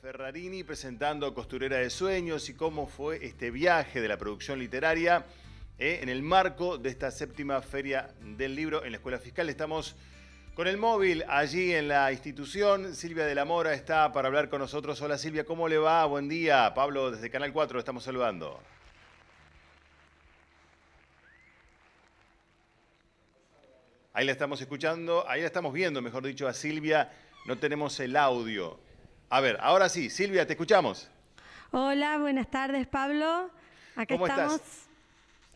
Ferrarini presentando Costurera de Sueños y cómo fue este viaje de la producción literaria eh, en el marco de esta séptima feria del libro en la Escuela Fiscal. Estamos con el móvil allí en la institución. Silvia de la Mora está para hablar con nosotros. Hola Silvia, ¿cómo le va? Buen día. Pablo, desde Canal 4 estamos saludando. Ahí la estamos escuchando, ahí la estamos viendo, mejor dicho, a Silvia. No tenemos el audio. A ver, ahora sí, Silvia, te escuchamos. Hola, buenas tardes, Pablo. Acá estamos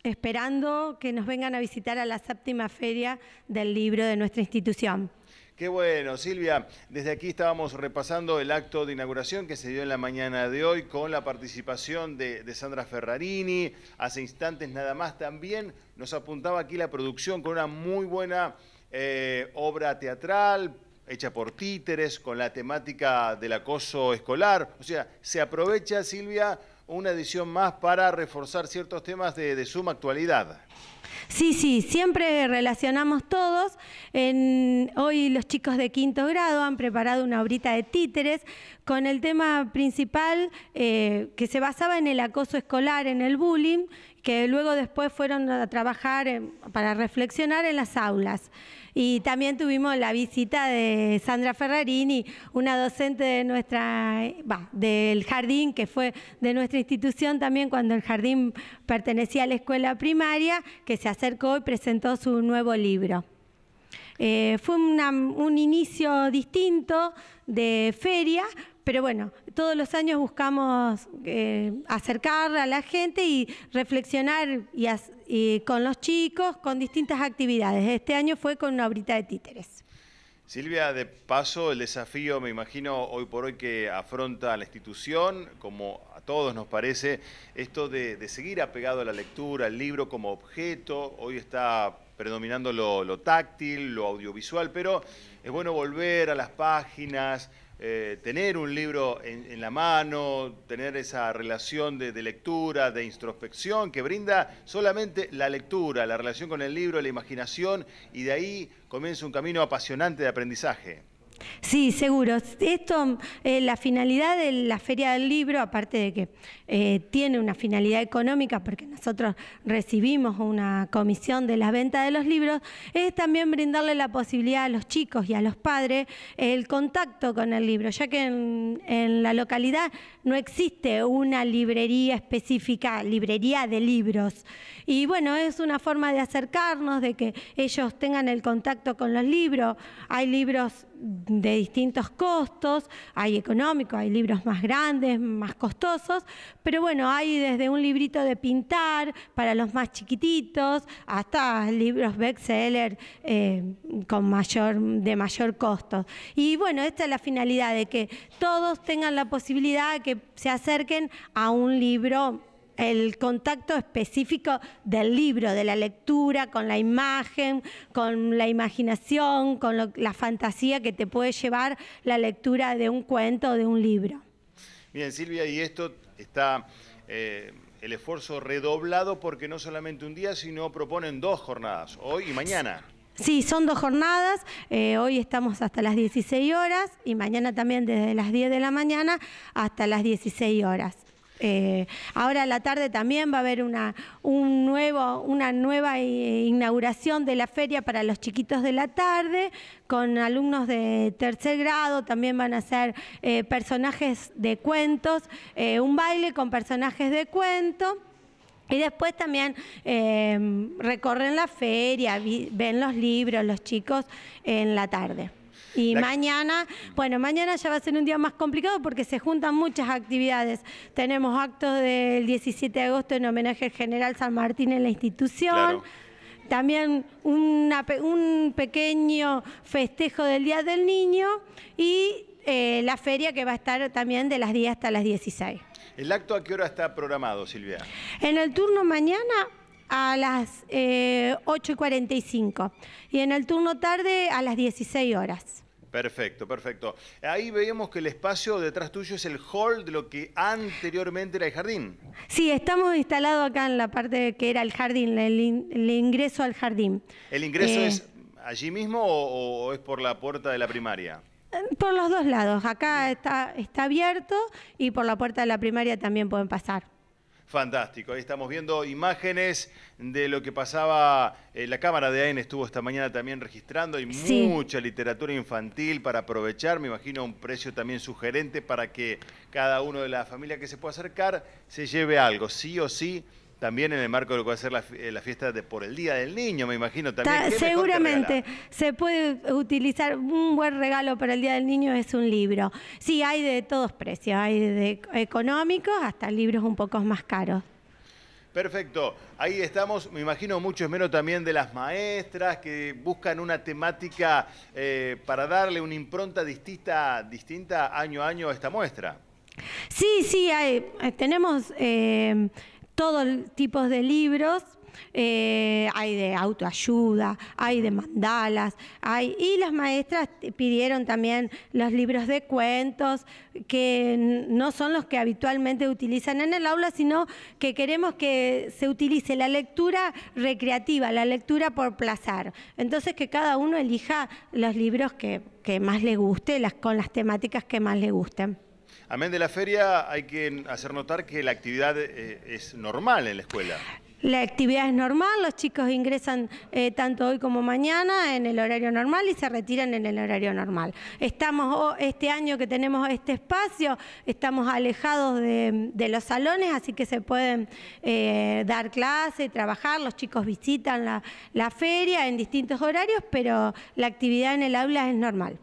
esperando que nos vengan a visitar a la séptima feria del libro de nuestra institución. Qué bueno, Silvia. Desde aquí estábamos repasando el acto de inauguración que se dio en la mañana de hoy con la participación de, Sandra Ferrarini. Hace instantes nada más también nos apuntaba aquí la producción con una muy buena eh, obra teatral, hecha por títeres, con la temática del acoso escolar. O sea, se aprovecha, Silvia, una edición más para reforzar ciertos temas de, suma actualidad. Sí, sí, siempre relacionamos todos. hoy los chicos de quinto grado han preparado una obrita de títeres con el tema principal eh, que se basaba en el acoso escolar, en el bullying, que luego después fueron a trabajar eh, para reflexionar en las aulas. Y también tuvimos la visita de Sandra Ferrarini, una docente de nuestra, eh, del jardín que fue de nuestra institución también cuando el jardín pertenecía a la escuela primaria, que se acercó y presentó su nuevo libro. Eh, fue un inicio distinto de feria, pero bueno, todos los años buscamos eh, acercar a la gente y reflexionar y, con los chicos con distintas actividades. Este año fue con una obrita de títeres. Silvia, de paso, el desafío, me imagino, hoy por hoy que afronta la institución, como a todos nos parece, esto de, seguir apegado a la lectura, al libro como objeto, hoy está predominando lo táctil, lo audiovisual, pero es bueno volver a las páginas, eh, tener un libro en, la mano, tener esa relación de, de, lectura, de introspección que brinda solamente la lectura, la relación con el libro, la imaginación y de ahí comienza un camino apasionante de aprendizaje. Sí, seguro. Esto, eh, la finalidad de la Feria del Libro, aparte de que eh, tiene una finalidad económica, porque nosotros recibimos una comisión de la venta de los libros, es también brindarle la posibilidad a los chicos y a los padres el contacto con el libro, ya que en, en la localidad no existe una librería específica, librería de libros. Y bueno, es una forma de acercarnos, de que ellos tengan el contacto con los libros. Hay libros de distintos costos, hay económicos, hay libros más grandes, más costosos, pero bueno, hay desde un librito de pintar para los más chiquititos hasta libros best-seller eh, con mayor, de mayor costo. Y bueno, esta es la finalidad de que todos tengan la posibilidad de que se acerquen a un libro el contacto específico del libro, de la lectura, con la imagen, con la imaginación, con la fantasía que te puede llevar la lectura de un cuento o de un libro. Bien, Silvia, y esto está... Eh, el esfuerzo redoblado porque no solamente un día, sino proponen dos jornadas, hoy y mañana. Sí, son dos jornadas. Eh, hoy estamos hasta las 16 horas y mañana también desde las 10 de la mañana hasta las 16 horas. Eh, ahora a la tarde también va a haber una, nueva eh, inauguración de la feria para los chiquitos de la tarde, con alumnos de tercer grado, también van a ser eh, personajes de cuentos, un baile con personajes de cuento. Y después también recorren la feria, ven los libros, los chicos en la tarde. Y mañana, bueno, mañana ya va a ser un día más complicado porque se juntan muchas actividades. Tenemos actos del 17 de agosto en homenaje al general San Martín en la institución. también un pequeño festejo del Día del Niño y eh, la feria que va a estar también de las 10 hasta las 16. ¿El acto a qué hora está programado, Silvia? En el turno mañana a las eh, 8 y 45 y en el turno tarde a las 16 horas. Perfecto, perfecto. Ahí veíamos que el espacio detrás tuyo es el hall de lo que anteriormente era el jardín. Sí, estamos instalados acá en la parte que era el jardín, el, ingreso al jardín. ¿El ingreso eh, es allí mismo o, o, es por la puerta de la primaria? Eh, por los dos lados. Acá está, está abierto y por la puerta de la primaria también pueden pasar fantástico. Ahí estamos viendo imágenes de lo que pasaba. Eh, la Cámara de AIN estuvo esta mañana también registrando. y mucha literatura infantil para aprovechar. Me imagino un precio también sugerente para que cada uno de la familia que se pueda acercar se lleve algo. Sí o sí también en el marco de lo que va a ser la, eh, fiesta de, por el Día del Niño, me imagino también. seguramente se puede utilizar un buen regalo para el Día del Niño es un libro. Sí, hay de todos precios, hay de económicos hasta libros un poco más caros. Perfecto, ahí estamos, me imagino mucho menos también de las maestras que buscan una temática eh, para darle una impronta distinta, distinta año a año a esta muestra. Sí, sí, hay, eh, tenemos todos tipos de libros. Eh, hay de autoayuda, hay de mandalas, y las maestras pidieron también los libros de cuentos, que no son los que habitualmente utilizan en el aula, sino que queremos que se utilice la lectura recreativa, la lectura por placer. Entonces que cada uno elija los libros que, que más le guste, las, con las temáticas que más le gusten. Amén de la feria, hay que hacer notar que la actividad eh, es normal en la escuela. La actividad es normal, los chicos ingresan eh, tanto hoy como mañana en el horario normal y se retiran en el horario normal. Estamos oh, este año que tenemos este espacio, estamos alejados de, los salones, así que se pueden eh, dar clase, trabajar, los chicos visitan la feria en distintos horarios, pero la actividad en el aula es normal.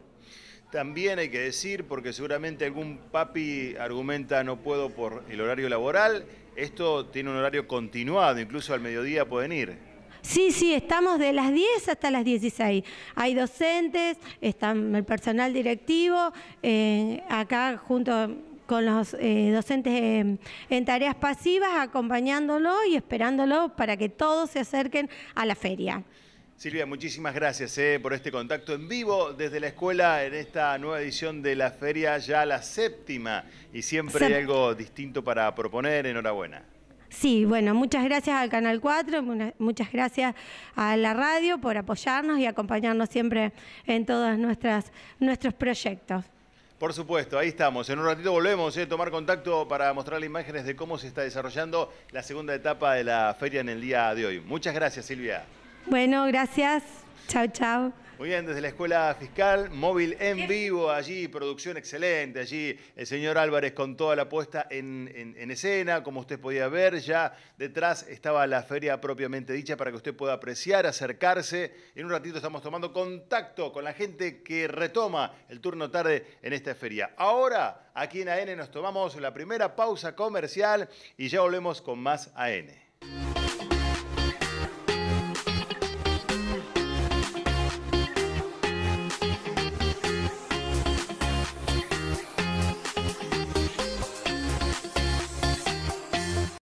También hay que decir, porque seguramente algún papi argumenta no puedo por el horario laboral, esto tiene un horario continuado, incluso al mediodía pueden ir. Sí, sí, estamos de las 10 hasta las 16. Hay docentes, está el personal directivo, eh, acá junto con los eh, docentes eh, en tareas pasivas, acompañándolo y esperándolo para que todos se acerquen a la feria. Silvia, muchísimas gracias eh, por este contacto en vivo desde la escuela en esta nueva edición de la feria, ya la séptima, y siempre hay algo distinto para proponer. Enhorabuena. Sí, bueno, muchas gracias al Canal 4, muchas gracias a la radio por apoyarnos y acompañarnos siempre en todos nuestros proyectos. Por supuesto, ahí estamos. En un ratito volvemos a eh, tomar contacto para mostrar las imágenes de cómo se está desarrollando la segunda etapa de la feria en el día de hoy. Muchas gracias, Silvia. Bueno, gracias. Chao, chao. Muy bien, desde la Escuela Fiscal, móvil en vivo, allí, producción excelente, allí el señor Álvarez con toda la puesta en, escena, como usted podía ver, ya detrás estaba la feria propiamente dicha para que usted pueda apreciar, acercarse. En un ratito estamos tomando contacto con la gente que retoma el turno tarde en esta feria. Ahora, aquí en AN nos tomamos la primera pausa comercial y ya volvemos con más AN.